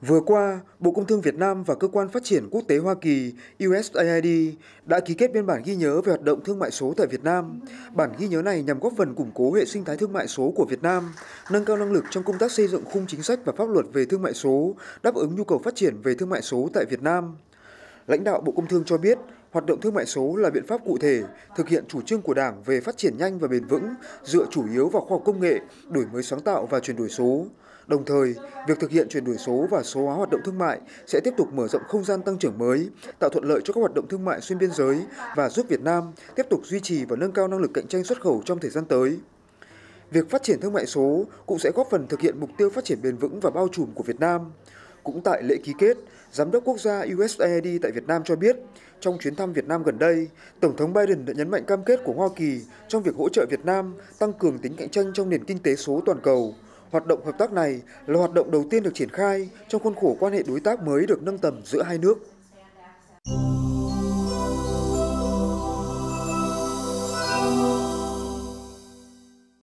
Vừa qua, Bộ Công Thương Việt Nam và Cơ quan Phát triển Quốc tế Hoa Kỳ USAID đã ký kết biên bản ghi nhớ về hoạt động thương mại số tại Việt Nam. Bản ghi nhớ này nhằm góp phần củng cố hệ sinh thái thương mại số của Việt Nam, nâng cao năng lực trong công tác xây dựng khung chính sách và pháp luật về thương mại số, đáp ứng nhu cầu phát triển về thương mại số tại Việt Nam. Lãnh đạo Bộ Công Thương cho biết, Hoạt động thương mại số là biện pháp cụ thể thực hiện chủ trương của Đảng về phát triển nhanh và bền vững, dựa chủ yếu vào khoa học công nghệ, đổi mới sáng tạo và chuyển đổi số. Đồng thời, việc thực hiện chuyển đổi số và số hóa hoạt động thương mại sẽ tiếp tục mở rộng không gian tăng trưởng mới, tạo thuận lợi cho các hoạt động thương mại xuyên biên giới và giúp Việt Nam tiếp tục duy trì và nâng cao năng lực cạnh tranh xuất khẩu trong thời gian tới. Việc phát triển thương mại số cũng sẽ góp phần thực hiện mục tiêu phát triển bền vững và bao trùm của Việt Nam. Cũng tại lễ ký kết, Giám đốc quốc gia USAID tại Việt Nam cho biết, trong chuyến thăm Việt Nam gần đây, Tổng thống Biden đã nhấn mạnh cam kết của Hoa Kỳ trong việc hỗ trợ Việt Nam tăng cường tính cạnh tranh trong nền kinh tế số toàn cầu. Hoạt động hợp tác này là hoạt động đầu tiên được triển khai trong khuôn khổ quan hệ đối tác mới được nâng tầm giữa hai nước.